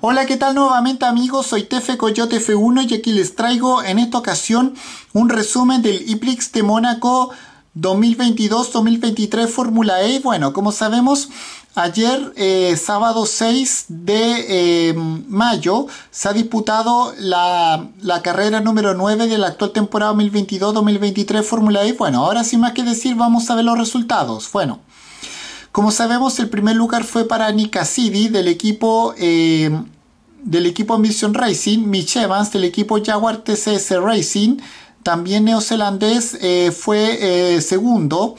Hola, ¿qué tal nuevamente amigos? Soy Tefe Coyote F1 y aquí les traigo en esta ocasión un resumen del Iplix de Mónaco 2022-2023 Fórmula E. Bueno, como sabemos, ayer eh, sábado 6 de eh, mayo se ha disputado la, la, carrera número 9 de la actual temporada 2022-2023 Fórmula E. Bueno, ahora sin más que decir vamos a ver los resultados. Bueno. Como sabemos, el primer lugar fue para Nick Cassidy del equipo, eh, del equipo Mission Racing, Mitch Evans del equipo Jaguar TCS Racing, también neozelandés, eh, fue eh, segundo.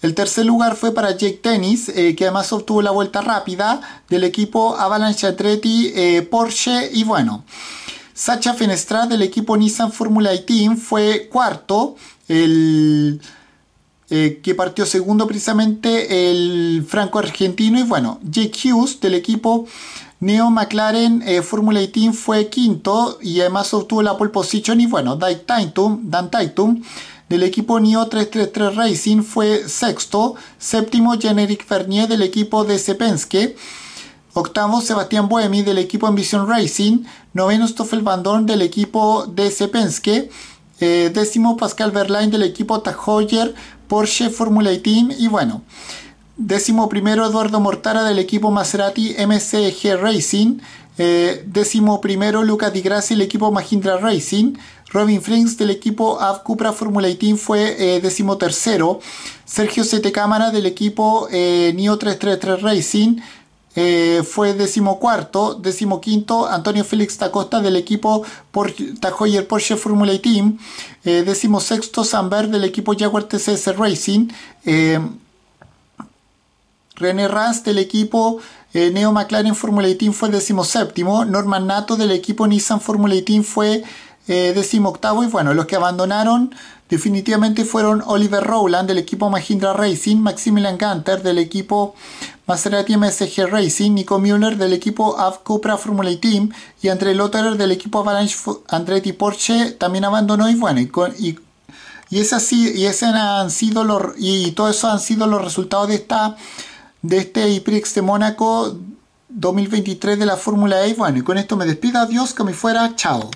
El tercer lugar fue para Jake Dennis, eh, que además obtuvo la vuelta rápida del equipo Avalanche Atleti Porsche. Y bueno, Sacha Fenestra del equipo Nissan Formula 18, e Team fue cuarto. El, eh, que partió segundo precisamente el franco-argentino. Y bueno, Jake Hughes del equipo Neo McLaren eh, Formula 18 e fue quinto y además obtuvo la pole position. Y bueno, Dan Taitum, del equipo Neo 333 Racing fue sexto. Séptimo, Generic Fernier del equipo de Sepenske. Octavo, Sebastián Boemi del equipo Ambition Racing. Noveno, Stoffel Van del equipo de Sepenske. Eh, décimo, Pascal Verlaine del equipo Tag Porsche Formula 18 e Y bueno, décimo primero, Eduardo Mortara del equipo Maserati MCG Racing. Eh, décimo primero, Luca Di Grassi del equipo Mahindra Racing. Robin Frings del equipo AV Cupra Formula 18 e fue eh, décimo tercero. Sergio Sete Cámara del equipo Nio 333 Racing. Eh, fue decimocuarto, decimoquinto Antonio Félix Tacosta del equipo Tajoyer Porsche Formula e Team, eh, decimosexto Samber del equipo Jaguar TCS Racing, eh, René Rast del equipo eh, Neo McLaren Formula e Team fue decimoséptimo, Norman Nato del equipo Nissan Formula e Team fue eh, decimoctavo y bueno, los que abandonaron definitivamente fueron Oliver Rowland del equipo Mahindra Racing, Maximilian Gunter del equipo Maserati MSG Racing, Nico Müller del equipo AV Cupra Formula e Team y André Lotterer del equipo Avalanche Andretti Porsche también abandonó y bueno, y, y, así, y, ese han sido los, y todo eso han sido los resultados de, esta, de este IPRIX de Mónaco 2023 de la Fórmula E. Bueno, y con esto me despido, adiós, que me fuera, chao.